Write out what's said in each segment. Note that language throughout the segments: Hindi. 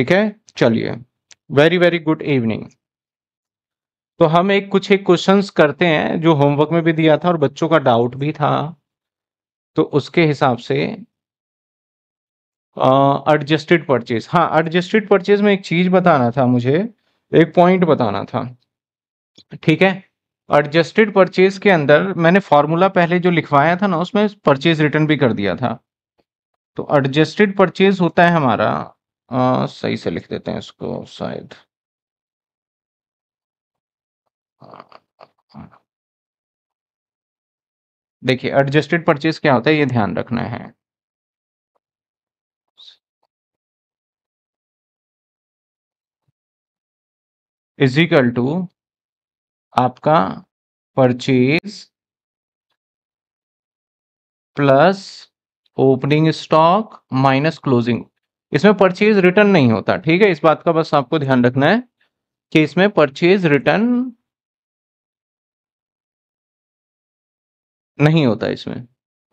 ठीक है चलिए वेरी वेरी गुड इवनिंग तो हम एक कुछ एक क्वेश्चंस करते हैं जो होमवर्क में भी दिया था और बच्चों का डाउट भी था तो उसके हिसाब से एडजस्टेड परचेज हाँ एडजस्टेड परचेज में एक चीज बताना था मुझे एक पॉइंट बताना था ठीक है एडजस्टेड परचेज के अंदर मैंने फॉर्मूला पहले जो लिखवाया था ना उसमें परचेज रिटर्न भी कर दिया था तो एडजस्टेड परचेज होता है हमारा आ, सही से लिख देते हैं इसको शायद देखिए एडजस्टेड परचेज क्या होता है ये ध्यान रखना है इजिकल टू आपका purchase plus opening stock minus closing इसमें परचेज रिटर्न नहीं होता ठीक है इस बात का बस आपको ध्यान रखना है कि इसमें परचेज रिटर्न नहीं होता इसमें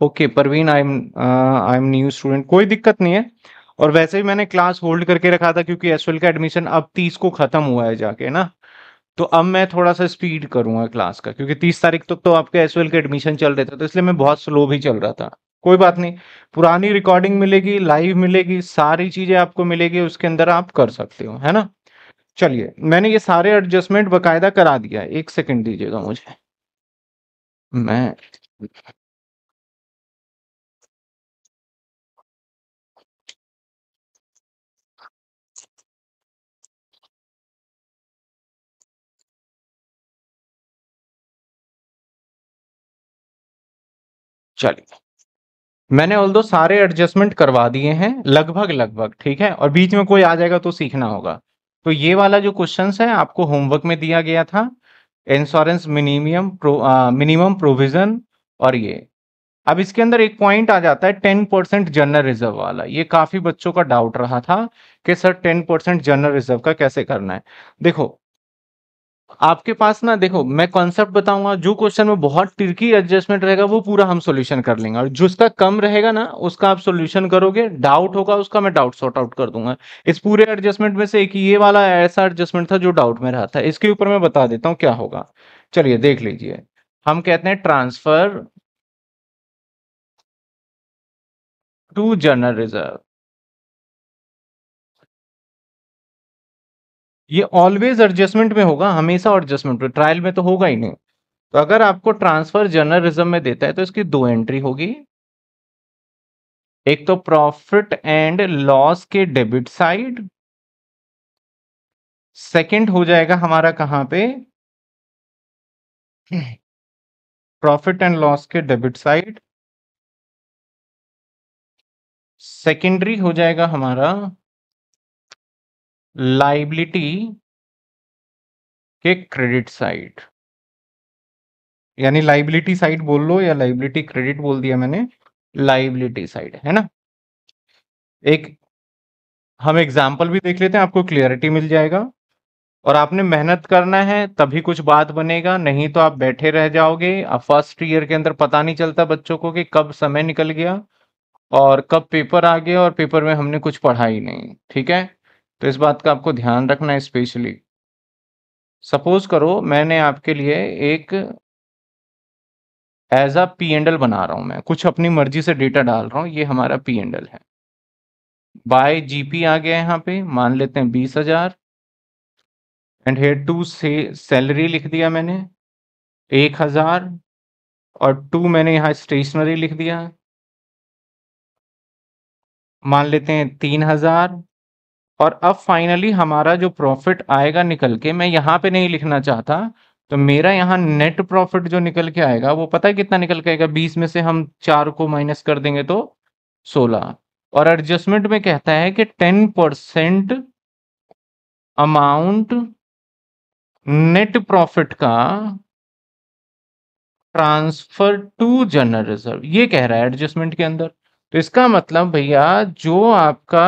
okay Parveen I am I am new student कोई दिक्कत नहीं है और वैसे भी मैंने क्लास होल्ड करके रखा था क्योंकि एस का एडमिशन अब तीस को खत्म हुआ है जाके ना तो अब मैं थोड़ा सा स्पीड करूंगा क्लास का क्योंकि तीस तारीख तक तो, तो आपके एस के एडमिशन चल रहे थे तो इसलिए मैं बहुत स्लो भी चल रहा था कोई बात नहीं पुरानी रिकॉर्डिंग मिलेगी लाइव मिलेगी सारी चीजें आपको मिलेगी उसके अंदर आप कर सकते हो है ना चलिए मैंने ये सारे एडजस्टमेंट बकायदा करा दिया एक सेकंड दीजिएगा मुझे मैं चलिए मैंने ऑल दो सारे एडजस्टमेंट करवा दिए हैं लगभग लगभग ठीक है और बीच में कोई आ जाएगा तो सीखना होगा तो ये वाला जो क्वेश्चन है आपको होमवर्क में दिया गया था insurance minimum pro, minimum provision और ये अब इसके अंदर एक पॉइंट आ जाता है टेन परसेंट जनरल रिजर्व वाला ये काफी बच्चों का डाउट रहा था कि sir ten percent general reserve का कैसे करना है देखो आपके पास ना देखो मैं कॉन्सेप्ट बताऊंगा जो क्वेश्चन में बहुत टिरकी एडजस्टमेंट रहेगा वो पूरा हम सोल्यूशन कर लेंगे और जिसका कम रहेगा ना उसका आप सोल्यूशन करोगे डाउट होगा उसका मैं डाउट सॉर्ट आउट कर दूंगा इस पूरे एडजस्टमेंट में से एक ये वाला ऐसा एडजस्टमेंट था जो डाउट में रहा था इसके ऊपर मैं बता देता हूँ क्या होगा चलिए देख लीजिए हम कहते हैं ट्रांसफर टू जनरल रिजर्व ये ऑलवेज एडजस्टमेंट में होगा हमेशा एडजस्टमेंट में ट्रायल में तो होगा ही नहीं तो अगर आपको ट्रांसफर जर्नलिज्म में देता है तो इसकी दो एंट्री होगी एक तो प्रॉफिट एंड लॉस के डेबिट साइड सेकंड हो जाएगा हमारा कहां पे प्रॉफिट एंड लॉस के डेबिट साइड सेकेंडरी हो जाएगा हमारा लाइबिलिटी के क्रेडिट साइड यानी लाइबिलिटी साइड बोल लो या लाइबिलिटी क्रेडिट बोल दिया मैंने लाइबिलिटी साइड है ना एक हम एग्जाम्पल भी देख लेते हैं आपको क्लियरिटी मिल जाएगा और आपने मेहनत करना है तभी कुछ बात बनेगा नहीं तो आप बैठे रह जाओगे आप फर्स्ट ईयर के अंदर पता नहीं चलता बच्चों को कि कब समय निकल गया और कब पेपर आ गया और पेपर में हमने कुछ पढ़ा ही नहीं ठीक है तो इस बात का आपको ध्यान रखना है स्पेशली सपोज करो मैंने आपके लिए एक एज आ पी एंडल बना रहा हूं मैं कुछ अपनी मर्जी से डेटा डाल रहा हूं ये हमारा पी एंडल है बाय जीपी आ गया यहाँ पे मान लेते हैं बीस हजार एंड हेड टू से सैलरी लिख दिया मैंने एक हजार और टू मैंने यहाँ स्टेशनरी लिख दिया मान लेते हैं तीन हजार और अब फाइनली हमारा जो प्रॉफिट आएगा निकल के मैं यहाँ पे नहीं लिखना चाहता तो मेरा यहाँ नेट प्रॉफिट जो निकल के आएगा वो पता है कितना निकल के आएगा बीस में से हम चार को माइनस कर देंगे तो सोलह और एडजस्टमेंट में कहता है कि ten percent amount net profit का ट्रांसफर टू जनरल रिजर्व ये कह रहा है एडजस्टमेंट के अंदर तो इसका मतलब भैया जो आपका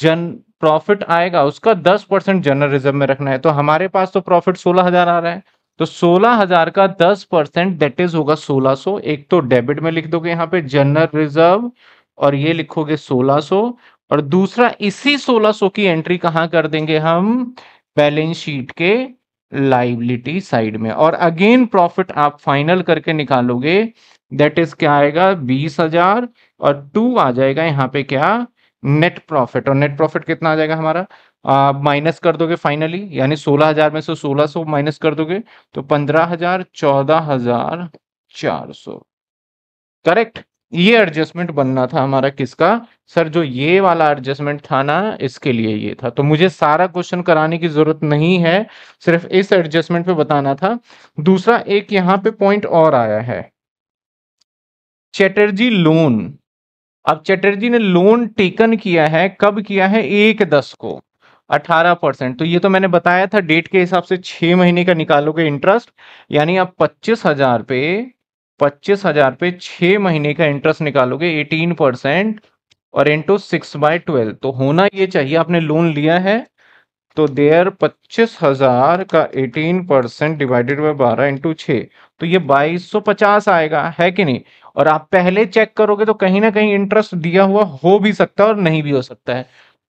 जन प्रॉफिट आएगा उसका दस परसेंट जनरल रिजर्व में रखना है तो हमारे पास तो प्रॉफिट सोलह हजार आ रहा है तो सोलह हजार का दस परसेंट दैट इज होगा सोलह सो एक तो डेबिट में लिख दोगे यहाँ पे जनरल रिजर्व और ये लिखोगे सोलह सो और दूसरा इसी सोलह सो की एंट्री कहाँ कर देंगे हम बैलेंस शीट के लाइबिलिटी साइड में और अगेन प्रॉफिट आप फाइनल करके निकालोगे दैट इज क्या आएगा बीस हजार और टू आ जाएगा यहाँ पे क्या नेट प्रॉफिट और नेट प्रॉफिट कितना आ जाएगा हमारा माइनस कर दोगे फाइनली यानी सोलह हजार में से सोलह सो माइनस कर दोगे तो पंद्रह हजार चौदह हजार चार सो करेक्ट ये एडजस्टमेंट बनना था हमारा किसका सर जो ये वाला एडजस्टमेंट था ना इसके लिए ये था तो मुझे सारा क्वेश्चन कराने की जरूरत नहीं है सिर्फ इस एडजस्टमेंट पे बताना था दूसरा एक यहाँ पे पॉइंट और आया है चैटर्जी लोन अब चटर्जी ने लोन टेकन किया है कब किया है एक दस को अठारह परसेंट तो ये तो मैंने बताया था डेट के हिसाब से छह महीने का निकालोगे इंटरेस्ट यानी आप पच्चीस हजार पे पच्चीस हजार पे छह महीने का इंटरेस्ट निकालोगे एटीन परसेंट और इंटू सिक्स बाय ट्वेल्व तो होना ये चाहिए आपने लोन लिया है तो देयर पच्चीस हजार का एटीन परसेंट डिवाइडेड बाय बारह इंटू छ तो ये बाईस सौ पचास आएगा है कि नहीं और आप पहले चेक करोगे तो कहीं ना कहीं इंटरेस्ट दिया हुआ हो भी सकता है और नहीं भी हो सकता है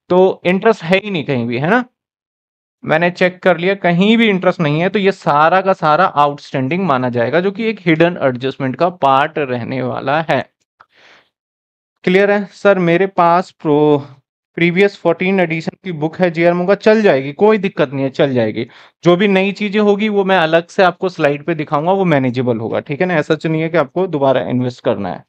तो इंटरेस्ट है ही नहीं कहीं भी है ना मैंने चेक कर लिया कहीं भी इंटरेस्ट नहीं है तो ये सारा का सारा आउटस्टैंडिंग माना जाएगा जो कि एक हिडन एडजस्टमेंट का पार्ट रहने वाला है क्लियर है सर मेरे पास प्रो प्रीवियस फोर्टीन एडिशन की बुक है जी आर मुंगा चल जाएगी कोई दिक्कत नहीं है चल जाएगी जो भी नई चीजें होगी वो मैं अलग से आपको स्लाइड पे दिखाऊंगा वो मैनेजेबल होगा ठीक है ना ऐसा तो नहीं है कि आपको दोबारा इन्वेस्ट करना है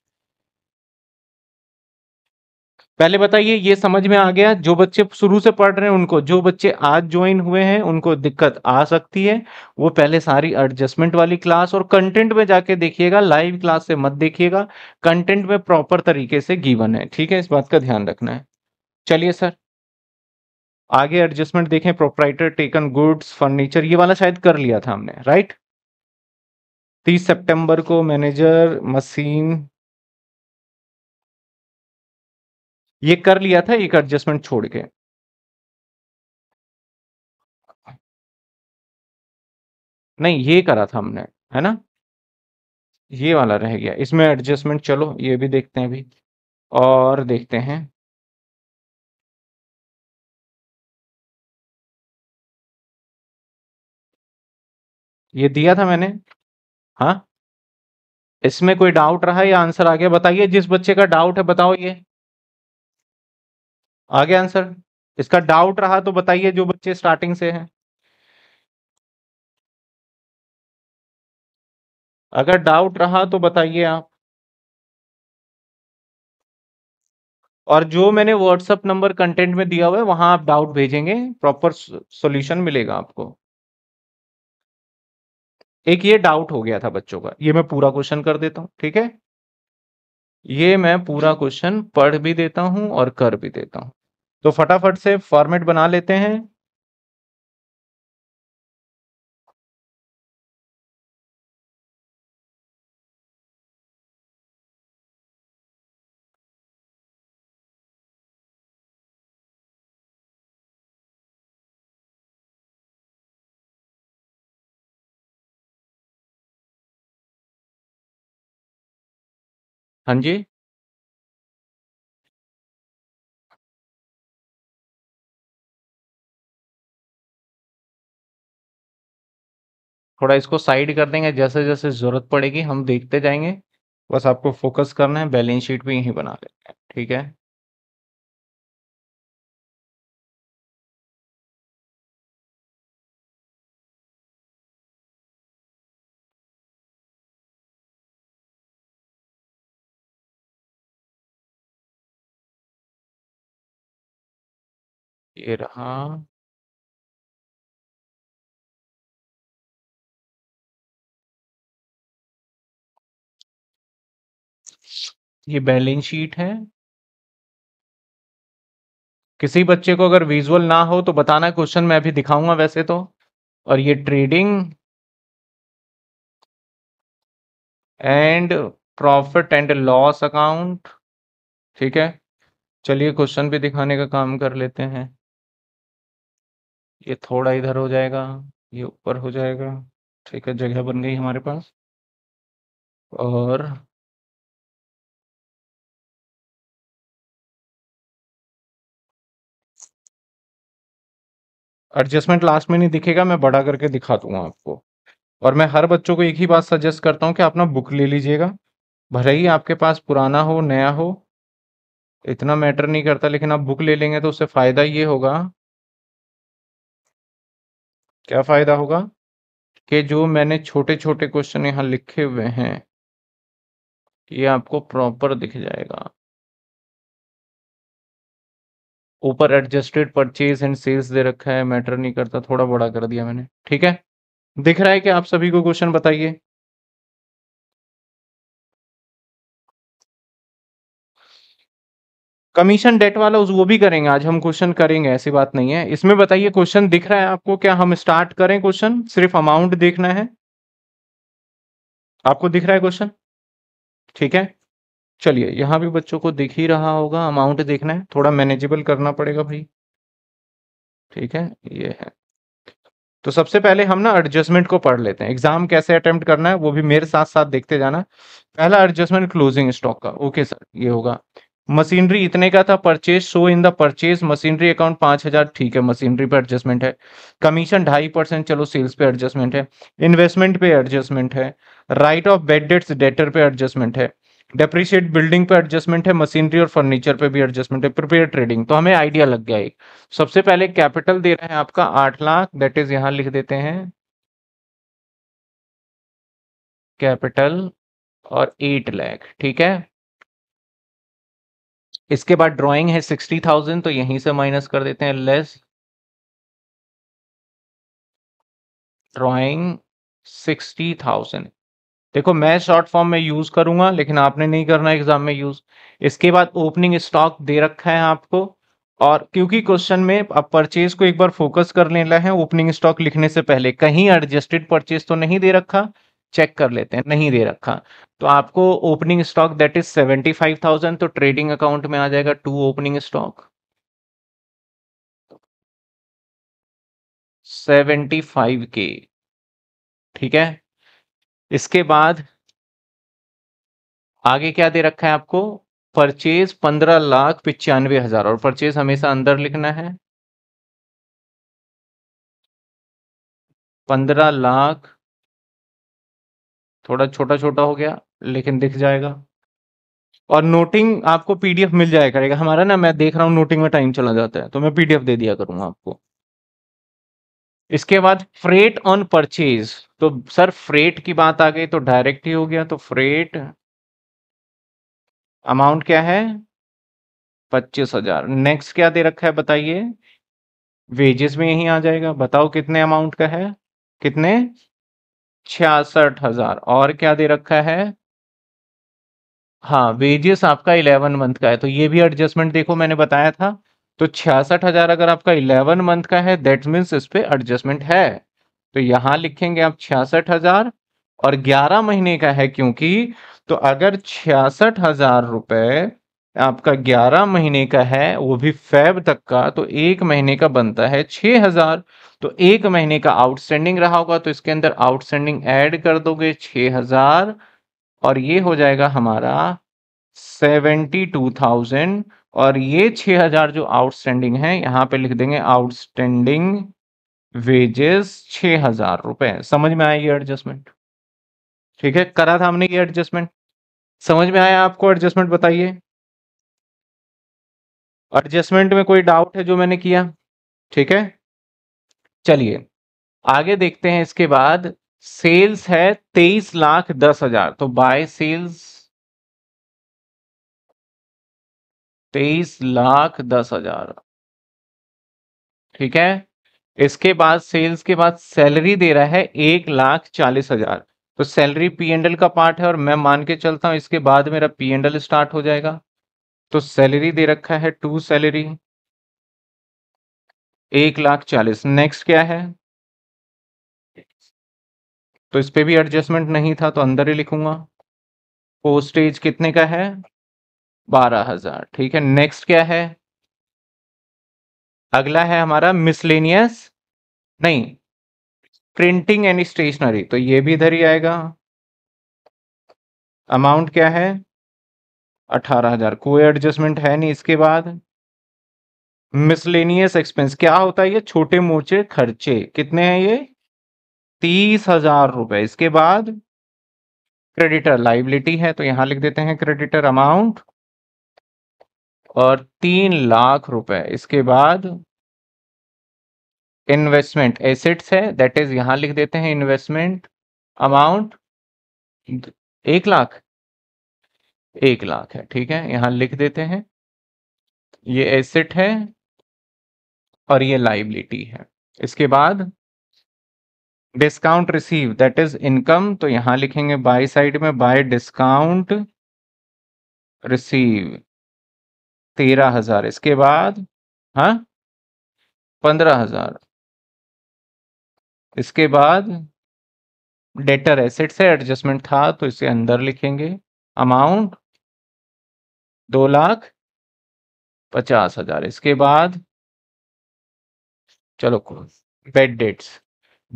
पहले बताइए ये समझ में आ गया जो बच्चे शुरू से पढ़ रहे हैं उनको जो बच्चे आज ज्वाइन हुए हैं उनको दिक्कत आ सकती है वो पहले सारी एडजस्टमेंट वाली क्लास और कंटेंट में जाके देखिएगा लाइव क्लास से मत देखिएगा कंटेंट में प्रॉपर तरीके से गिवन है ठीक है इस बात का ध्यान रखना है चलिए सर आगे एडजस्टमेंट देखें प्रोपराइटर टेकन गुड्स फर्नीचर ये वाला शायद कर लिया था हमने राइट तीस सितंबर को मैनेजर मशीन ये कर लिया था एक एडजस्टमेंट छोड़ के नहीं ये करा था हमने है ना ये वाला रह गया इसमें एडजस्टमेंट चलो ये भी देखते हैं अभी और देखते हैं ये दिया था मैंने हाँ इसमें कोई डाउट रहा या आंसर आ गया बताइए जिस बच्चे का डाउट है बताओ ये आ गया आंसर इसका डाउट रहा तो बताइए जो बच्चे स्टार्टिंग से हैं अगर डाउट रहा तो बताइए आप और जो मैंने व्हाट्सएप नंबर कंटेंट में दिया हुआ है वहां आप डाउट भेजेंगे प्रॉपर सॉल्यूशन मिलेगा आपको एक ये डाउट हो गया था बच्चों का ये मैं पूरा क्वेश्चन कर देता हूं ठीक है ये मैं पूरा क्वेश्चन पढ़ भी देता हूं और कर भी देता हूं तो फटाफट से फॉर्मेट बना लेते हैं हाँ जी। थोड़ा इसको साइड कर देंगे, जैसे-जैसे ज़रूरत पड़ेगी हम देखते जाएंगे बस आपको फ़ोकस करना है बैलेंस शीट भी यहीं बना लेना ठीक है? ये रहा ये बैलेंस शीट है किसी बच्चे को अगर विजुअल ना हो तो बताना क्वेश्चन मैं अभी दिखाऊंगा वैसे तो और ये trading and profit and loss account ठीक है चलिए क्वेश्चन भी दिखाने का काम कर लेते हैं ये थोड़ा इधर हो जाएगा ये ऊपर हो जाएगा ठीक है जगह बन गई हमारे पास और एडजस्टमेंट लास्ट में नहीं दिखेगा मैं बड़ा करके दिखा दूंगा आपको और मैं हर बच्चों को एक ही बात सजेस्ट करता हूँ कि आप ना बुक ले लीजिएगा भले ही आपके पास पुराना हो नया हो इतना मैटर नहीं करता लेकिन आप बुक ले लेंगे तो उससे फ़ायदा ये होगा क्या फ़ायदा होगा कि जो मैंने छोटे छोटे क्वेश्चन यहाँ लिखे हुए हैं ये आपको प्रॉपर दिख जाएगा ऊपर एडजस्टेड परचेज एंड सेल्स दे रखा है मैटर नहीं करता थोड़ा बड़ा कर दिया मैंने ठीक है दिख रहा है कि आप सभी को क्वेश्चन बताइए कमीशन डेट वाला उस वो भी करेंगे आज हम क्वेश्चन करेंगे ऐसी बात नहीं है इसमें बताइए क्वेश्चन दिख रहा है आपको क्या हम स्टार्ट करें क्वेश्चन सिर्फ अमाउंट देखना है आपको दिख रहा है क्वेश्चन ठीक है चलिए यहाँ भी बच्चों को दिख ही रहा होगा अमाउंट देखना है थोड़ा मैनेजेबल करना पड़ेगा भाई ठीक है ये है तो सबसे पहले हम ना एडजस्टमेंट को पढ़ लेते हैं एग्जाम कैसे अटेम्प्ट करना है वो भी मेरे साथ साथ देखते जाना पहला एडजस्टमेंट क्लोजिंग स्टॉक का ओके सर ये होगा मशीनरी इतने का था purchase show in the purchase machinery account पांच हजार ठीक है मशीनरी पे एडजस्टमेंट है कमीशन ढाई परसेंट चलो सेल्स पे एडजस्टमेंट है इन्वेस्टमेंट पे एडजस्टमेंट है write off bad debts debtor पे एडजस्टमेंट है डेप्रिशिएट बिल्डिंग पे एडजस्टमेंट है मशीनरी और फर्नीचर पे भी एडजस्टमेंट है प्रिपेयर ट्रेडिंग तो हमें आइडिया लग गया एक सबसे पहले कैपिटल दे रहा है आपका आठ लाख दैट इज यहां लिख देते हैं कैपिटल और एट लैख ठीक है इसके बाद ड्राइंग है सिक्सटी थाउजेंड तो यहीं से माइनस कर देते हैं लेस ड्राइंग सिक्सटी थाउजेंड देखो मैं शॉर्ट फॉर्म में यूज करूंगा लेकिन आपने नहीं करना एग्जाम में यूज इसके बाद ओपनिंग स्टॉक दे रखा है आपको और क्योंकि क्वेश्चन में आप परचेज को एक बार फोकस कर लेना है ओपनिंग स्टॉक लिखने से पहले कहीं एडजस्टेड परचेज तो नहीं दे रखा चेक कर लेते हैं नहीं दे रखा तो आपको opening stock that is seventy five thousand तो ट्रेडिंग अकाउंट में आ जाएगा to opening stock seventy five के ठीक है इसके बाद आगे क्या दे रखा है आपको परचेज पंद्रह लाख पिचानवे हजार और परचेज हमेशा अंदर लिखना है पंद्रह लाख थोड़ा छोटा छोटा हो गया लेकिन दिख जाएगा और नोटिंग आपको पीडीएफ मिल जाया करेगा हमारा ना मैं देख रहा हूँ नोटिंग में टाइम चला जाता है तो मैं पीडीएफ दे दिया करूंगा आपको इसके बाद फ्रेट ऑन परचेज तो सर फ्रेट की बात आ गई तो डायरेक्ट ही हो गया तो फ्रेट अमाउंट क्या है पच्चीस हजार नेक्स्ट क्या दे रखा है बताइए वेजेस में यही आ जाएगा बताओ कितने अमाउंट का है कितने छियासठ हजार और क्या दे रखा है हाँ वेजेस आपका इलेवन मंथ का है तो ये भी एडजस्टमेंट देखो मैंने बताया था तो छियासठ हजार अगर आपका इलेवन मंथ का है दैट मीन्स इस पर एडजस्टमेंट है तो यहां लिखेंगे आप छियासठ हजार और ग्यारह महीने का है क्योंकि तो अगर छियासठ हजार रुपये आपका 11 महीने का है वो भी फेब तक का तो एक महीने का बनता है 6000 तो एक महीने का आउटस्टैंडिंग रहा होगा तो इसके अंदर आउटस्टैंडिंग ऐड कर दोगे 6000 और ये हो जाएगा हमारा 72000 और ये 6000 जो आउटस्टैंडिंग है यहाँ पे लिख देंगे आउटस्टैंडिंग वेजेस हजार रुपए समझ में आया ये एडजस्टमेंट ठीक है करा था हमने ये एडजस्टमेंट समझ में आया आपको एडजस्टमेंट बताइए एडजस्टमेंट में कोई डाउट है जो मैंने किया ठीक है चलिए आगे देखते हैं इसके बाद सेल्स है तेईस लाख दस हजार तो बाय सेल्स तेईस लाख दस हजार ठीक है इसके बाद सेल्स के बाद सैलरी दे रहा है एक लाख चालीस हजार तो सैलरी पी एंडल का पार्ट है और मैं मान के चलता हूं इसके बाद मेरा पी एंडल स्टार्ट हो जाएगा तो सैलरी दे रखा है टू सैलरी एक लाख चालीस नेक्स्ट क्या है तो इस पे भी एडजस्टमेंट नहीं था तो अंदर ही लिखूंगा पोस्टेज कितने का है बारह हजार ठीक है नेक्स्ट क्या है अगला है हमारा मिसलेनियस नहीं प्रिंटिंग एंड स्टेशनरी तो ये भी इधर ही आएगा अमाउंट क्या है अठारह हजार कोई एडजस्टमेंट है नहीं इसके बाद मिसलेनियस एक्सपेंस क्या होता है ये छोटे मोटे खर्चे कितने हैं ये तीस हजार रुपए इसके बाद क्रेडिटर लाइबिलिटी है तो यहां लिख देते हैं क्रेडिटर अमाउंट और तीन लाख रुपए इसके बाद इन्वेस्टमेंट एसेट्स है दैट इज यहां लिख देते हैं इन्वेस्टमेंट अमाउंट एक लाख एक लाख है ठीक है यहां लिख देते हैं ये एसेट है और ये लाइबिलिटी है इसके बाद discount receive that is income तो यहां लिखेंगे बाय साइड में बाय डिस्काउंट रिसीव तेरह हजार इसके बाद हा पंद्रह हजार इसके बाद डेटर एसेट से एडजस्टमेंट था तो इसके अंदर लिखेंगे अमाउंट दो लाख पचास हजार इसके बाद चलो bad debts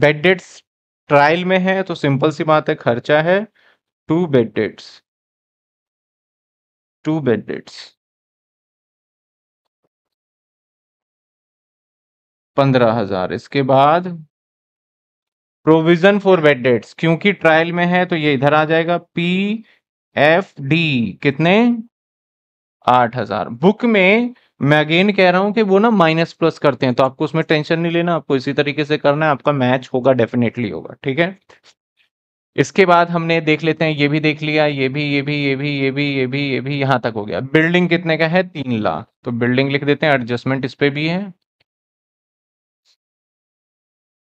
bad debts trial में है तो सिंपल सी बात है खर्चा है to bad debts to bad debts पंद्रह हजार इसके बाद प्रोविजन फॉर बेड डेट्स क्योंकि ट्रायल में है तो ये इधर आ जाएगा पी एफ डी कितने आठ हजार बुक में मैं अगेन कह रहा हूं कि वो ना माइनस प्लस करते हैं तो आपको उसमें टेंशन नहीं लेना आपको इसी तरीके से करना है आपका मैच होगा डेफिनेटली होगा ठीक है इसके बाद हमने देख लेते हैं ये भी देख लिया ये भी ये भी ये भी ये भी ये भी ये भी यहां तक हो गया बिल्डिंग कितने का है तीन लाख तो बिल्डिंग लिख देते हैं एडजस्टमेंट इस पे भी है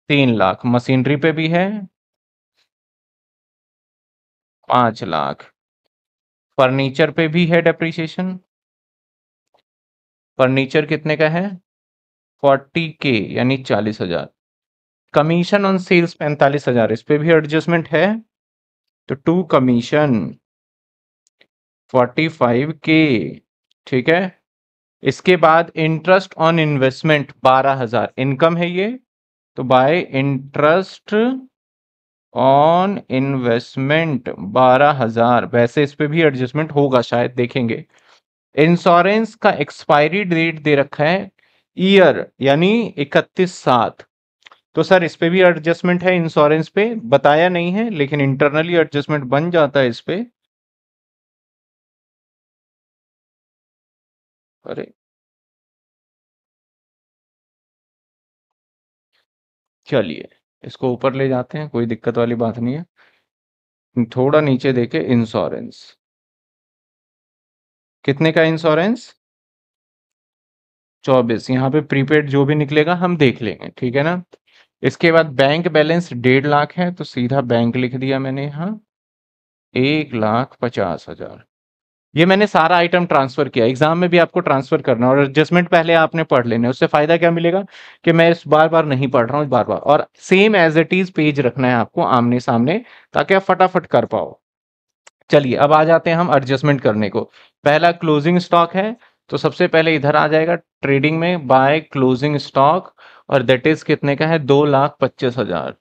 तीन लाख मशीनरी पे भी है पांच लाख फर्नीचर पे भी है डेप्रिसिएशन फर्नीचर कितने का है फोर्टी के यानी चालीस हजार कमीशन ऑन सेल्स पैंतालीस हजार इस पर भी एडजस्टमेंट है तो टू कमीशन फोर्टी फाइव के ठीक है इसके बाद इंटरेस्ट ऑन इन्वेस्टमेंट बारह हजार इनकम है ये तो बाय इंटरेस्ट ऑन इन्वेस्टमेंट बारह हजार वैसे इस पर भी एडजस्टमेंट होगा शायद देखेंगे इंश्योरेंस का एक्सपायरी डेट दे रखा है ईयर यानी इकतीस सात तो सर इस पे भी एडजस्टमेंट है इंश्योरेंस पे बताया नहीं है लेकिन इंटरनली एडजस्टमेंट बन जाता है इस पे अरे चलिए इसको ऊपर ले जाते हैं कोई दिक्कत वाली बात नहीं है थोड़ा नीचे देखे इंश्योरेंस कितने का इंश्योरेंस चौबीस यहाँ पे प्रीपेड जो भी निकलेगा हम देख लेंगे ठीक है ना इसके बाद बैंक बैलेंस डेढ़ लाख है तो सीधा बैंक लिख दिया मैंने यहाँ एक लाख पचास हजार ये मैंने सारा आइटम ट्रांसफर किया एग्जाम में भी आपको ट्रांसफर करना और एडजस्टमेंट पहले आपने पढ़ लेने उससे फायदा क्या मिलेगा कि मैं इस बार बार नहीं पढ़ रहा हूँ बार बार और same as it is page रखना है आपको आमने सामने ताकि आप फटाफट कर पाओ चलिए अब आ जाते हैं हम एडजस्टमेंट करने को पहला क्लोजिंग स्टॉक है तो सबसे पहले इधर आ जाएगा ट्रेडिंग में बाय क्लोजिंग स्टॉक और दैट इज कितने का है दो लाख पच्चीस हजार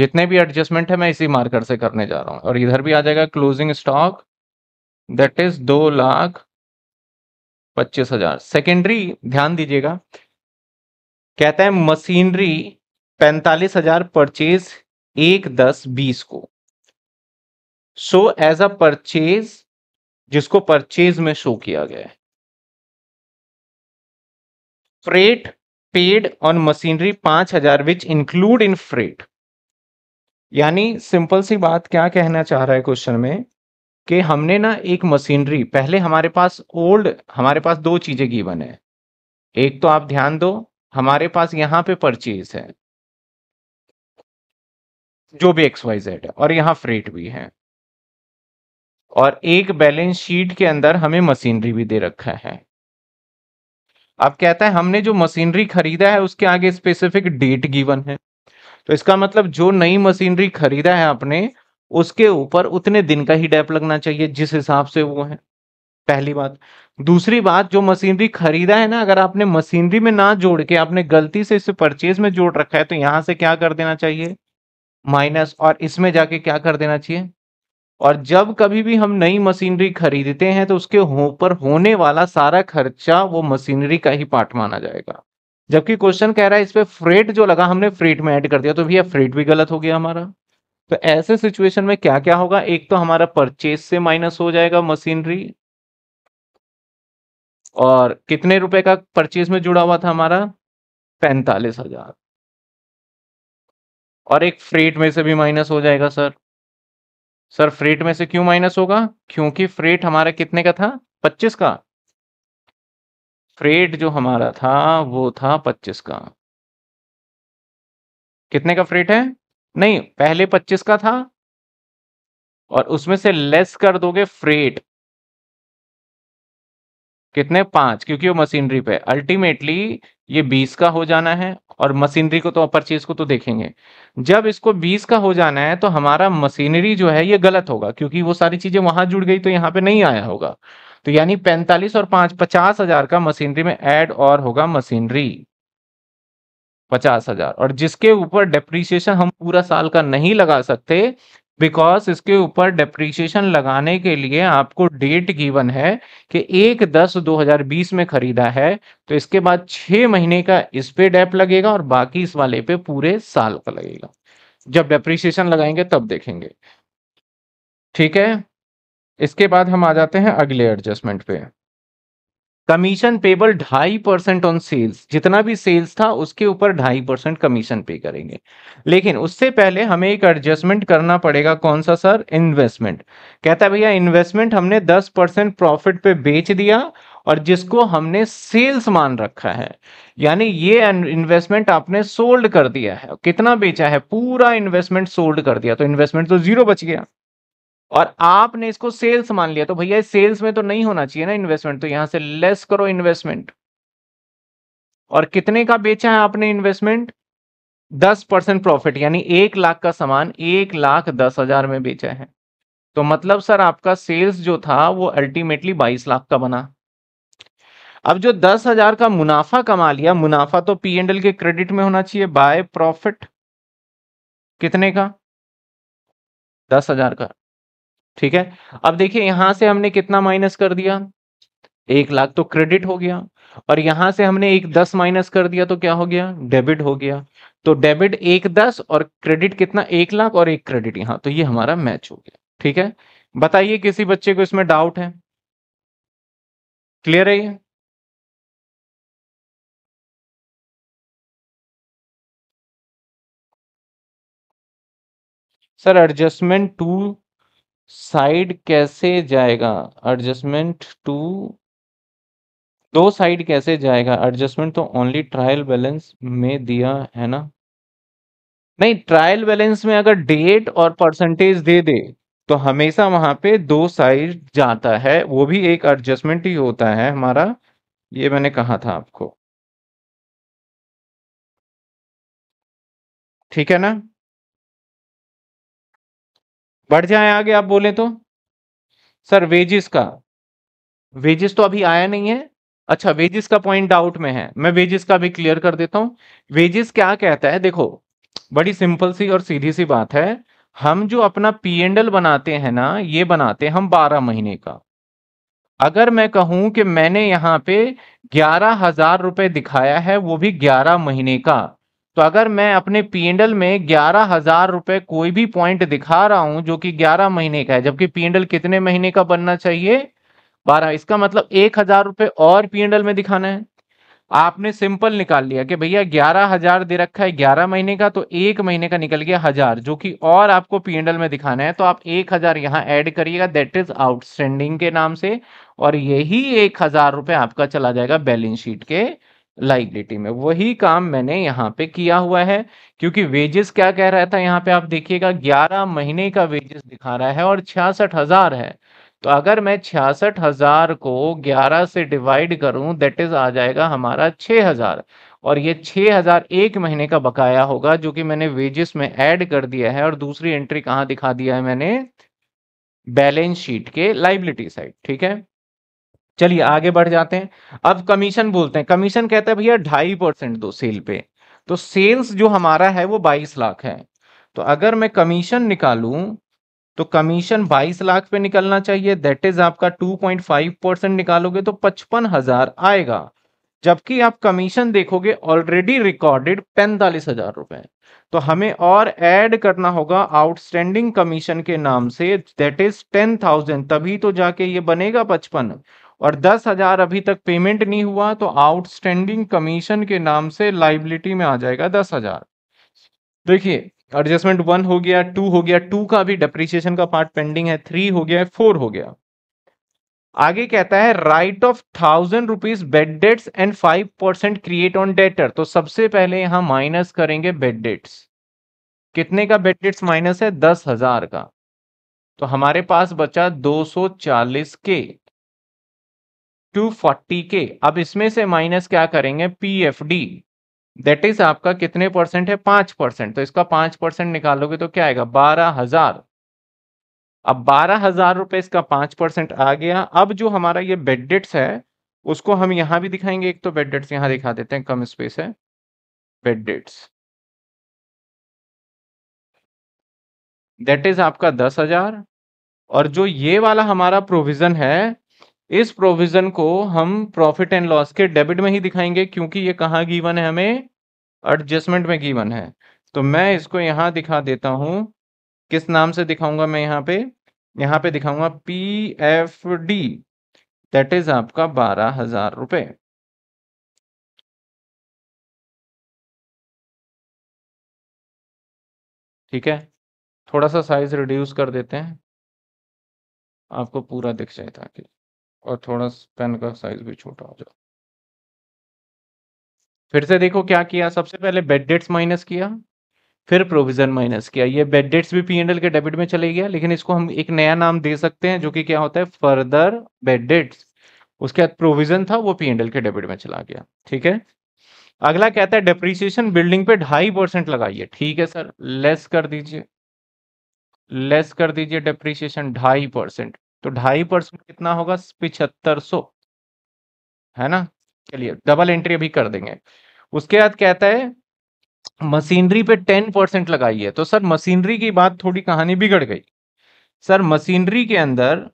जितने भी एडजस्टमेंट है मैं इसी मार्कर से करने जा रहा हूं और इधर भी आ जाएगा क्लोजिंग स्टॉक दैट इज दो लाख पच्चीस हजार सेकेंडरी ध्यान दीजिएगा कहता है मशीनरी पैंतालीस हजार परचेज एक दस बीस को सो एज अ परचेज जिसको परचेज में शो किया गया है फ्रेट पेड ऑन मशीनरी पांच हजार विच इंक्लूड इन फ्रेट यानी सिंपल सी बात क्या कहना चाह रहा है क्वेश्चन में कि हमने ना एक मशीनरी पहले हमारे पास ओल्ड हमारे पास दो चीजें बन है एक तो आप ध्यान दो हमारे पास यहां पे परचेज है जो भी एक्स वाई जेड है और यहां फ्रेट भी है और एक बैलेंस शीट के अंदर हमें मशीनरी भी दे रखा है अब कहता है हमने जो मशीनरी खरीदा है उसके आगे स्पेसिफिक डेट गिवन है तो इसका मतलब जो नई मशीनरी खरीदा है आपने उसके ऊपर उतने दिन का ही डेप लगना चाहिए जिस हिसाब से वो है पहली बात दूसरी बात जो मशीनरी खरीदा है ना अगर आपने मशीनरी में ना जोड़ के आपने गलती से इसे परचेज में जोड़ रखा है तो यहां से क्या कर देना चाहिए माइनस और इसमें जाके क्या कर देना चाहिए और जब कभी भी हम नई मशीनरी खरीदते हैं तो उसके हो पर होने वाला सारा खर्चा वो मशीनरी का ही पार्ट माना जाएगा जबकि क्वेश्चन कह रहा है इस पर फ्रेट जो लगा हमने फ्रेट में ऐड कर दिया तो भैया फ्रेट भी गलत हो गया हमारा तो ऐसे सिचुएशन में क्या क्या होगा एक तो हमारा परचेज से माइनस हो जाएगा मशीनरी और कितने रुपए का परचेज में जुड़ा हुआ था हमारा पैंतालीस हजार और एक फ्रेट में से भी माइनस हो जाएगा सर सर फ्रेट में से क्यों माइनस होगा क्योंकि फ्रेट हमारा कितने का था पच्चीस का फ्रेट जो हमारा था वो था पच्चीस का कितने का फ्रेट है नहीं पहले पच्चीस का था और उसमें से लेस कर दोगे फ्रेट कितने पांच क्योंकि वो मशीनरी पे अल्टीमेटली ये बीस का हो जाना है और मशीनरी को तो परचेज को तो देखेंगे जब इसको बीस का हो जाना है तो हमारा मशीनरी जो है ये गलत होगा क्योंकि वो सारी चीजें वहां जुड़ गई तो यहाँ पे नहीं आया होगा तो यानी पैंतालीस और पांच पचास हजार का मशीनरी में एड और होगा मशीनरी पचास हजार और जिसके ऊपर डेप्रीसिएशन हम पूरा साल का नहीं लगा सकते बिकॉज इसके ऊपर डेप्रीशिएशन लगाने के लिए आपको डेट गिवन है कि एक दस 2020 में खरीदा है तो इसके बाद छह महीने का इस पे डेप लगेगा और बाकी इस वाले पे पूरे साल का लगेगा जब डेप्रीशिएशन लगाएंगे तब देखेंगे ठीक है इसके बाद हम आ जाते हैं अगले एडजस्टमेंट पे कमीशन पेबल ढाई परसेंट ऑन सेल्स जितना भी सेल्स था उसके ऊपर ढाई परसेंट कमीशन पे करेंगे लेकिन उससे पहले हमें एक एडजस्टमेंट करना पड़ेगा कौन सा सर इन्वेस्टमेंट कहता है भैया इन्वेस्टमेंट हमने दस परसेंट प्रॉफिट पे बेच दिया और जिसको हमने सेल्स मान रखा है यानी ये इन्वेस्टमेंट आपने सोल्ड कर दिया है कितना बेचा है पूरा इन्वेस्टमेंट सोल्ड कर दिया तो इन्वेस्टमेंट तो जीरो बच गया और आपने इसको सेल्स मान लिया तो भैया सेल्स में तो नहीं होना चाहिए ना इन्वेस्टमेंट तो यहां से लेस करो इन्वेस्टमेंट और कितने का बेचा है आपने इन्वेस्टमेंट दस परसेंट प्रॉफिट यानी एक लाख का सामान एक लाख दस हजार में बेचा है तो मतलब सर आपका सेल्स जो था वो अल्टीमेटली बाईस लाख का बना अब जो दस हजार का मुनाफा कमा लिया मुनाफा तो पी एंड एल के क्रेडिट में होना चाहिए बाय प्रॉफिट कितने का दस हजार का ठीक है अब देखिए यहां से हमने कितना माइनस कर दिया एक लाख तो क्रेडिट हो गया और यहां से हमने एक दस माइनस कर दिया तो क्या हो गया डेबिट हो गया तो डेबिट एक दस और क्रेडिट कितना एक लाख और एक क्रेडिट यहां तो ये हमारा मैच हो गया ठीक है बताइए किसी बच्चे को इसमें डाउट है क्लियर है ये सर एडजस्टमेंट टू साइड कैसे जाएगा एडजस्टमेंट टू दो साइड कैसे जाएगा एडजस्टमेंट तो ओनली ट्रायल बैलेंस में दिया है ना नहीं ट्रायल बैलेंस में अगर डेट और परसेंटेज दे दे तो हमेशा वहां पे दो साइड जाता है वो भी एक एडजस्टमेंट ही होता है हमारा ये मैंने कहा था आपको ठीक है ना बढ़ जाए आगे आप बोले तो सर वेजिस का वेजिस तो अभी आया नहीं है अच्छा वेजिस का पॉइंट डाउट में है मैं वेजिस का भी क्लियर कर देता हूँ वेजिस क्या कहता है देखो बड़ी सिंपल सी और सीधी सी बात है हम जो अपना पी एंडल बनाते हैं ना ये बनाते हैं हम बारह महीने का अगर मैं कहूं कि मैंने यहाँ पे ग्यारह हजार रुपए दिखाया है वो भी ग्यारह महीने का तो अगर मैं अपने पी में ग्यारह हजार रुपये कोई भी पॉइंट दिखा रहा हूं जो कि ग्यारह महीने का है जबकि पी कितने महीने का बनना चाहिए बारह इसका मतलब एक हजार रुपए और पी में दिखाना है आपने सिंपल निकाल लिया कि भैया ग्यारह हजार दे रखा है ग्यारह महीने का तो एक महीने का निकल गया हजार जो कि और आपको पी में दिखाना है तो आप एक हजार यहाँ ऐड करिएगा दैट इज आउटस्टैंडिंग के नाम से और यही एक हजार रुपये आपका चला जाएगा बैलेंस शीट के लाइबिलिटी में वही काम मैंने यहाँ पे किया हुआ है क्योंकि वेजेस क्या कह रहा था यहाँ पे आप देखिएगा 11 महीने का वेजेस दिखा रहा है और छियासठ हजार है तो अगर मैं छियासठ हजार को 11 से डिवाइड करूं दैट इज आ जाएगा हमारा 6000 और ये 6000 एक महीने का बकाया होगा जो कि मैंने वेजेस में एड कर दिया है और दूसरी एंट्री कहाँ दिखा दिया है मैंने बैलेंस शीट के लाइबिलिटी साइड ठीक है चलिए आगे बढ़ जाते हैं अब कमीशन बोलते हैं कमीशन कहता है भैया ढाई परसेंट दो सेल पे तो सेल्स जो हमारा है वो बाईस लाख है तो अगर मैं कमीशन निकालू तो कमीशन 22 लाख पे निकलना चाहिए दैट इज आपका 2.5 परसेंट निकालोगे तो पचपन हजार आएगा जबकि आप कमीशन देखोगे ऑलरेडी रिकॉर्डेड पैंतालीस हजार रुपए तो हमें और ऐड करना होगा आउटस्टैंडिंग कमीशन के नाम say that is ten thousand तभी तो जाके ये बनेगा पचपन और दस हजार अभी तक पेमेंट नहीं हुआ तो आउटस्टैंडिंग कमीशन के नाम से लाइबिलिटी में आ जाएगा दस हजार देखिए एडजस्टमेंट वन हो गया टू हो गया टू का भी डेप्रिसिएशन का पार्ट पेंडिंग है थ्री हो गया फोर हो गया आगे कहता है write off thousand rupees bad debts and five percent create on debtor तो सबसे पहले यहां माइनस करेंगे बेड डेट्स कितने का बेड डेट्स माइनस है दस हजार का तो हमारे पास बचा दो सौ चालीस के टू फोर्टी के अब इसमें से माइनस क्या करेंगे P F D that is आपका कितने परसेंट है पांच परसेंट तो इसका पांच परसेंट निकालोगे तो क्या आएगा बारह हजार अब बारह हजार रुपए इसका पांच परसेंट आ गया अब जो हमारा ये बेडडेट्स है उसको हम यहां भी दिखाएंगे एक तो बेडेट्स यहां दिखा देते हैं कम स्पेस है बेड दैट इज आपका दस हजार और जो ये वाला हमारा प्रोविजन है इस प्रोविजन को हम प्रॉफिट एंड लॉस के डेबिट में ही दिखाएंगे क्योंकि ये कहाँ गीवन है हमें एडजस्टमेंट में गीवन है तो मैं इसको यहाँ दिखा देता हूँ किस नाम से दिखाऊंगा मैं यहाँ पे यहाँ पे दिखाऊंगा P F D that is आपका बारह हजार रुपये ठीक है थोड़ा सा साइज रिड्यूस कर देते हैं आपको पूरा दिख जाए ताकि और थोड़ा पेन का साइज भी छोटा हो जाए फिर से देखो क्या किया सबसे पहले बेड डेट्स माइनस किया फिर प्रोविजन माइनस किया ये बेड डेट्स भी पीएनएल के डेबिट में चले गया लेकिन इसको हम एक नया नाम दे सकते हैं जो कि क्या होता है फर्दर बेड डेट्स उसके बाद प्रोविजन था वो पीएनएल के डेबिट में चला गया ठीक है अगला कहता है डेप्रीसिएशन बिल्डिंग पे ढाई परसेंट लगाइए ठीक है सर लेस कर दीजिए लेस कर दीजिए डेप्रीसिएशन ढाई परसेंट तो ढाई परसेंट कितना होगा पिछहत्तर सो है ना चलिए डबल एंट्री अभी कर देंगे उसके बाद कहता है मशीनरी पे टेन परसेंट लगाई है तो सर मशीनरी की बात थोड़ी कहानी बिगड़ गई सर मशीनरी के अंदर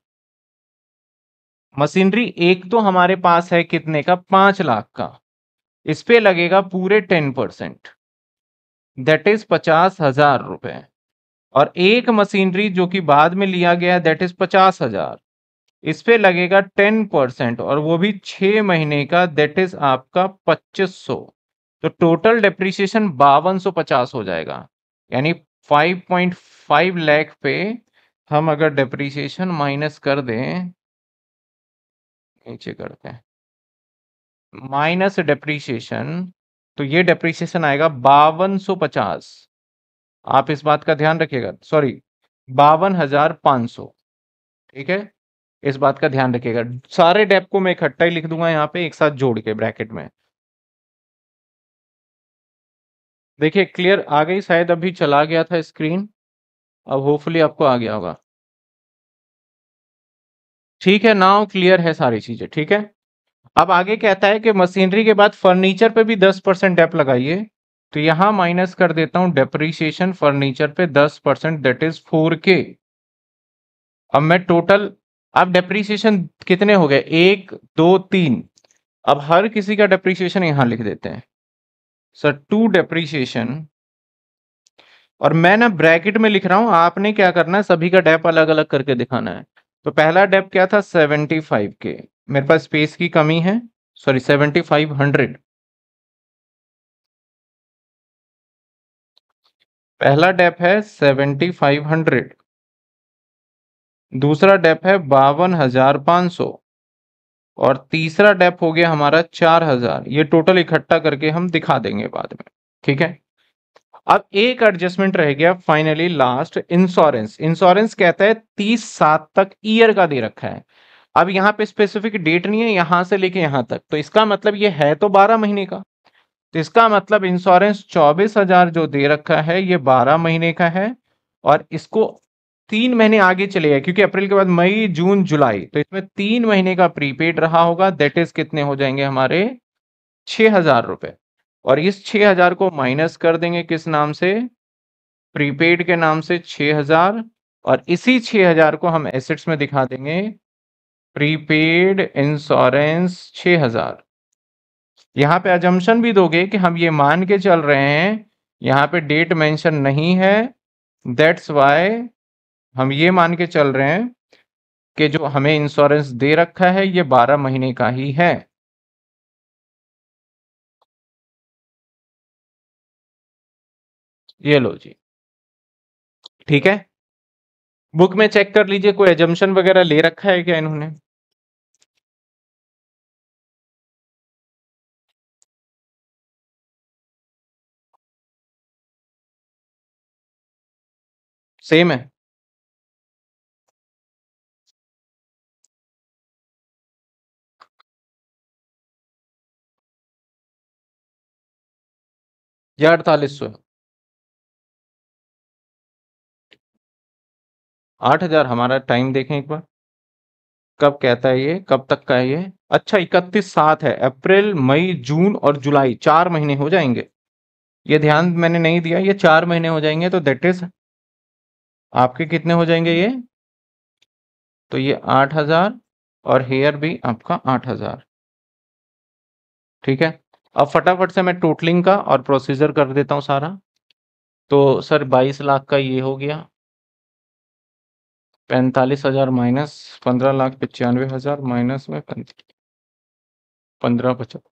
मशीनरी एक तो हमारे पास है कितने का पांच लाख का इस पे लगेगा पूरे टेन परसेंट दैट इज पचास हजार रुपए और एक मशीनरी जो कि बाद में लिया गया दैट इज पचास हजार इस पे लगेगा टेन परसेंट और वो भी छ महीने का दैट इज आपका पच्चीस सौ तो टोटल डेप्रिसिएशन बावन सौ पचास हो जाएगा यानी फाइव पॉइंट फाइव लैख पे हम अगर डेप्रिसिएशन माइनस कर दें नीचे करते हैं माइनस डेप्रिसिएशन तो ये डेप्रिसिएशन आएगा बावन सौ पचास आप इस बात का ध्यान रखिएगा सॉरी बावन हजार पांच सौ ठीक है इस बात का ध्यान रखिएगा सारे डेप को मैं इकट्ठा ही लिख दूंगा यहाँ पे एक साथ जोड़ के ब्रैकेट में देखिए क्लियर आ गई शायद अभी चला गया था स्क्रीन अब होपफुली आपको आ गया होगा ठीक है नाउ क्लियर है सारी चीजें ठीक है अब आगे कहता है कि मशीनरी के बाद फर्नीचर पे भी दस परसेंट डेप लगाइए तो यहां माइनस कर देता हूं डेप्रीशिएशन फर्नीचर पे दस परसेंट दैट इज फोर के अब मैं टोटल अब डेप्रीशिएशन कितने हो गए एक दो तीन अब हर किसी का डेप्रीशिएशन यहां लिख देते हैं सर टू डेप्रीशिएशन और मैं ना ब्रैकेट में लिख रहा हूं आपने क्या करना है सभी का डेप अलग अलग करके दिखाना है तो पहला डेप क्या था सेवेंटी फाइव के मेरे पास स्पेस की कमी है सॉरी सेवेंटी फाइव हंड्रेड पहला डेप है सेवेंटी फाइव हंड्रेड दूसरा डेप है बावन हजार पाँच सौ और तीसरा डेप हो गया हमारा चार हजार ये टोटल इकट्ठा करके हम दिखा देंगे बाद में ठीक है अब एक एडजस्टमेंट रह गया फाइनली लास्ट इंश्योरेंस इंश्योरेंस कहता है तीस सात तक ईयर का दे रखा है अब यहाँ पे स्पेसिफिक डेट नहीं है यहां से लेके यहां तक तो इसका मतलब ये है तो बारह महीने का तो इसका मतलब इंश्योरेंस चौबीस हजार जो दे रखा है ये बारह महीने का है और इसको तीन महीने आगे चले गए क्योंकि अप्रैल के बाद मई जून जुलाई तो इसमें तीन महीने का प्रीपेड रहा होगा दैट इज कितने हो जाएंगे हमारे छ हजार रुपए और इस छह हजार को माइनस कर देंगे किस नाम से प्रीपेड के नाम से छ हजार और इसी छ हजार को हम एसेट्स में दिखा देंगे प्रीपेड इंश्योरेंस छ हजार यहाँ पे अजम्पन भी दोगे कि हम ये मान के चल रहे हैं यहाँ पे डेट मेंशन नहीं है दैट्स वाई हम ये मान के चल रहे हैं कि जो हमें इंश्योरेंस दे रखा है ये बारह महीने का ही है ये लो जी ठीक है बुक में चेक कर लीजिए कोई एजम्पन वगैरह ले रखा है क्या इन्होंने सेम है या अड़तालीस सौ आठ हजार हमारा टाइम देखें एक बार कब कहता है ये कब तक का है ये अच्छा इकतीस सात है अप्रैल मई जून और जुलाई चार महीने हो जाएंगे ये ध्यान मैंने नहीं दिया ये चार महीने हो जाएंगे तो देट इज आपके कितने हो जाएंगे ये तो ये आठ हजार और हेयर भी आपका आठ हजार ठीक है अब फटाफट से मैं टोटलिंग का और प्रोसीजर कर देता हूँ सारा तो सर बाईस लाख का ये हो गया पैंतालीस हजार माइनस पंद्रह लाख पचानवे हजार माइनस में पंद्रह पचहत्तर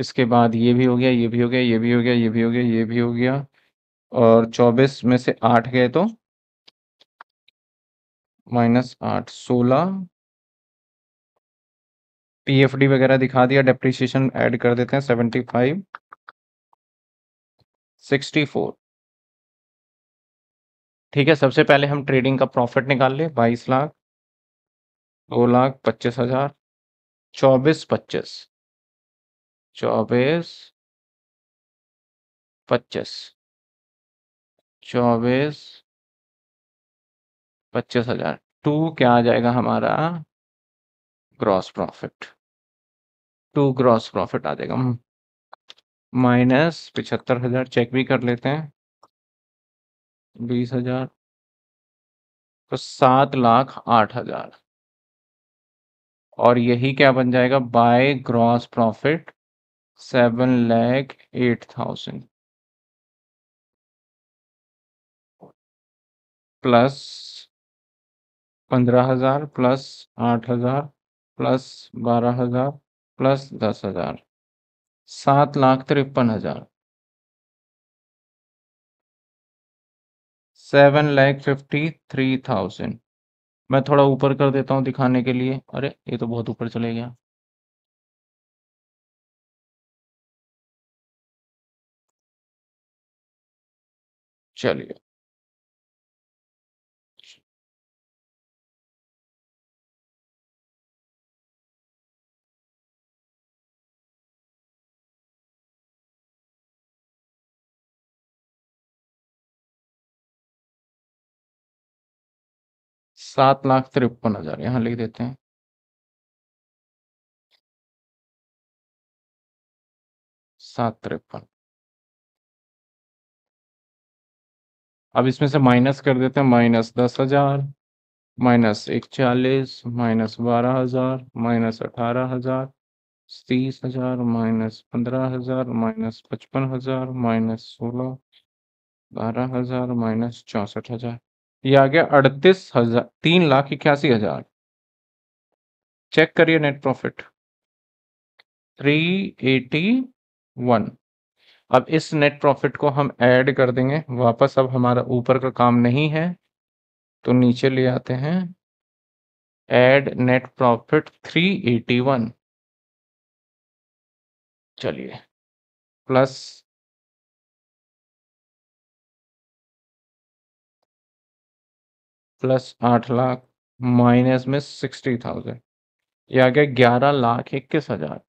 इसके बाद ये भी हो गया ये भी हो गया ये भी हो गया ये भी हो गया ये भी हो गया और चौबीस में से आठ गए तो माइनस आठ सोलह पीएफडी वगैरह दिखा दिया डेप्रिसिएशन ऐड कर देते हैं सेवेंटी फाइव सिक्सटी फोर ठीक है सबसे पहले हम ट्रेडिंग का प्रॉफिट निकाल ले बाईस लाख दो लाख पच्चीस हजार चौबीस पच्चीस चौबीस पच्चीस चौबीस पच्चीस हजार टू क्या आ जाएगा हमारा gross profit to gross profit आ जाएगा माइनस पिछहत्तर हजार चेक भी कर लेते हैं बीस हजार तो सात लाख आठ हजार और यही क्या बन जाएगा by gross profit seven lakh eight thousand plus पंद्रह हजार प्लस आठ हजार प्लस बारह हजार प्लस दस हजार सात लाख तिरपन हजार seven lakh fifty three thousand मैं थोड़ा ऊपर कर देता हूँ दिखाने के लिए अरे ये तो बहुत ऊपर चले गया चलिए सात लाख तिरपन हजार यहां लिख देते हैं सात तिरपन अब इसमें से माइनस कर देते हैं माइनस दस हजार माइनस एक चालीस माइनस बारह हजार माइनस अठारह हजार तीस हजार माइनस पंद्रह हजार माइनस पचपन हजार माइनस सोलह बारह हजार माइनस चौसठ हजार ये आ गया अड़तीस हजार तीन लाख इक्यासी हजार चेक करिए net profit three eighty one अब इस नेट प्रॉफिट को हम ऐड कर देंगे वापस अब हमारा ऊपर का काम नहीं है तो नीचे ले आते हैं एड नेट प्रॉफिट 381 चलिए प्लस प्लस आठ लाख माइनस में सिक्सटी थाउजेंड ये आ गया ग्यारह लाख इक्कीस हजार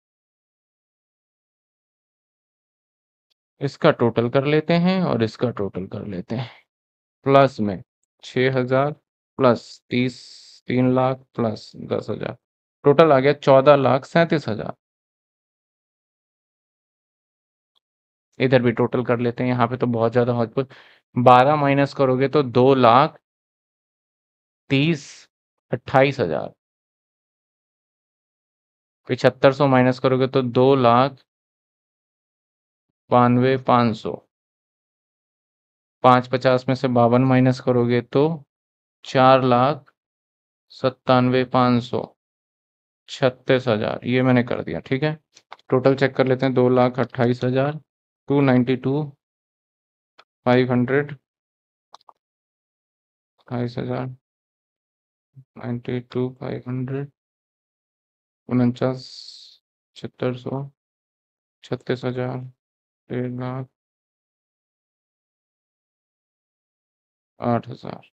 इसका टोटल कर लेते हैं और इसका टोटल कर लेते हैं प्लस में छ हज़ार प्लस तीस तीन लाख प्लस दस हज़ार टोटल आ गया चौदह लाख सैंतीस हज़ार इधर भी टोटल कर लेते हैं यहाँ पे तो बहुत ज़्यादा हो बारह माइनस करोगे तो दो लाख तीस अट्ठाईस हज़ार पिछहत्तर सौ माइनस करोगे तो दो लाख बानवे पाँच सौ पाँच पचास में से बावन माइनस करोगे तो चार लाख सत्तानवे पाँच सौ छत्तीस हज़ार ये मैंने कर दिया ठीक है टोटल चेक कर लेते हैं दो लाख अट्ठाईस हज़ार two ninety two five hundred अट्ठाईस हज़ार नाइन्टी टू फाइव हंड्रेड उनचास छत्तर सौ छत्तीस हज़ार डेढ़ लाख आठ हजार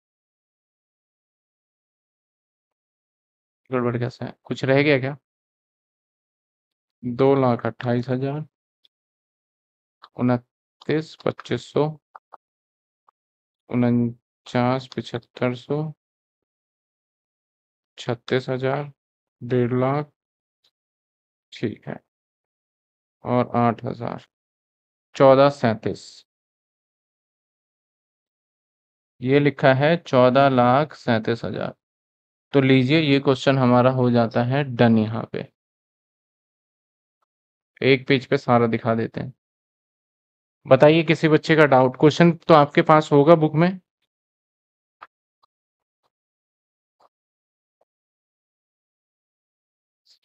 गड़बड़ कैसे है कुछ रह गया क्या दो लाख अट्ठाईस हजार उनतीस पच्चीस सौ उनचास पचहत्तर सौ छत्तीस हजार डेढ़ लाख ठीक है और आठ हजार चौदह सैतीस ये लिखा है चौदह लाख सैतीस हजार तो लीजिए ये क्वेश्चन हमारा हो जाता है डन यहाँ पे एक पेज पे सारा दिखा देते हैं बताइए किसी बच्चे का डाउट क्वेश्चन तो आपके पास होगा बुक में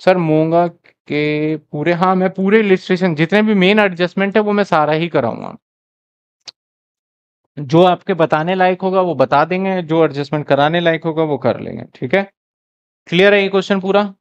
सर मूंगा के पूरे हाँ मैं पूरे इलिस्ट्रेशन जितने भी मेन एडजस्टमेंट है वो मैं सारा ही कराऊंगा जो आपके बताने लायक होगा वो बता देंगे जो एडजस्टमेंट कराने लायक होगा वो कर लेंगे ठीक है क्लियर है ये क्वेश्चन पूरा